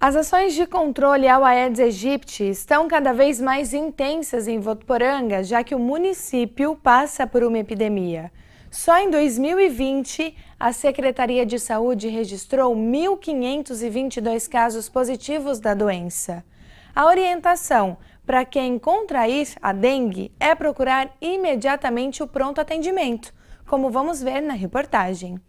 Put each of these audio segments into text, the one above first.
As ações de controle ao Aedes aegypti estão cada vez mais intensas em Votuporanga, já que o município passa por uma epidemia. Só em 2020, a Secretaria de Saúde registrou 1.522 casos positivos da doença. A orientação para quem contrair a dengue é procurar imediatamente o pronto atendimento, como vamos ver na reportagem.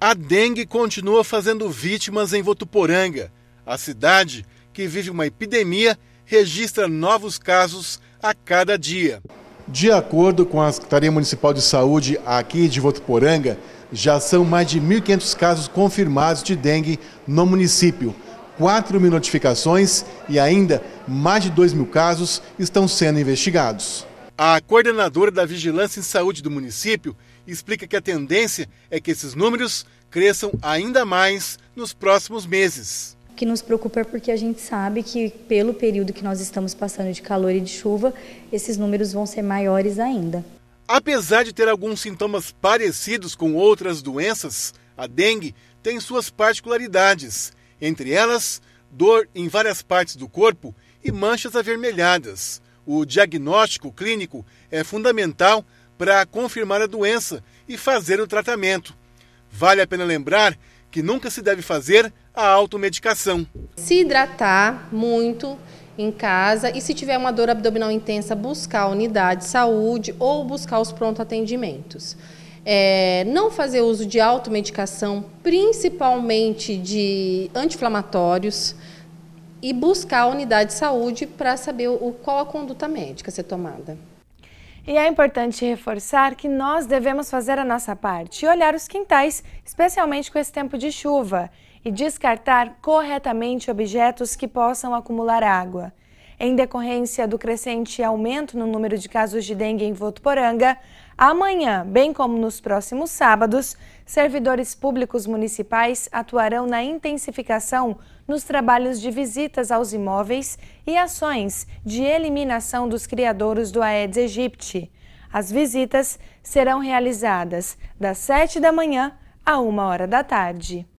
A dengue continua fazendo vítimas em Votuporanga. A cidade, que vive uma epidemia, registra novos casos a cada dia. De acordo com a Secretaria Municipal de Saúde aqui de Votuporanga, já são mais de 1.500 casos confirmados de dengue no município. 4 mil notificações e ainda mais de 2 mil casos estão sendo investigados. A coordenadora da Vigilância em Saúde do município explica que a tendência é que esses números cresçam ainda mais nos próximos meses que nos preocupa é porque a gente sabe que pelo período que nós estamos passando de calor e de chuva, esses números vão ser maiores ainda. Apesar de ter alguns sintomas parecidos com outras doenças, a dengue tem suas particularidades, entre elas dor em várias partes do corpo e manchas avermelhadas. O diagnóstico clínico é fundamental para confirmar a doença e fazer o tratamento. Vale a pena lembrar que nunca se deve fazer a automedicação. Se hidratar muito em casa e se tiver uma dor abdominal intensa, buscar a unidade de saúde ou buscar os pronto atendimentos. É, não fazer uso de automedicação, principalmente de anti-inflamatórios, e buscar a unidade de saúde para saber o, qual a conduta médica a ser tomada. E é importante reforçar que nós devemos fazer a nossa parte e olhar os quintais, especialmente com esse tempo de chuva, e descartar corretamente objetos que possam acumular água. Em decorrência do crescente aumento no número de casos de dengue em Votuporanga, amanhã, bem como nos próximos sábados, servidores públicos municipais atuarão na intensificação nos trabalhos de visitas aos imóveis e ações de eliminação dos criadouros do Aedes aegypti. As visitas serão realizadas das 7 da manhã à 1 hora da tarde.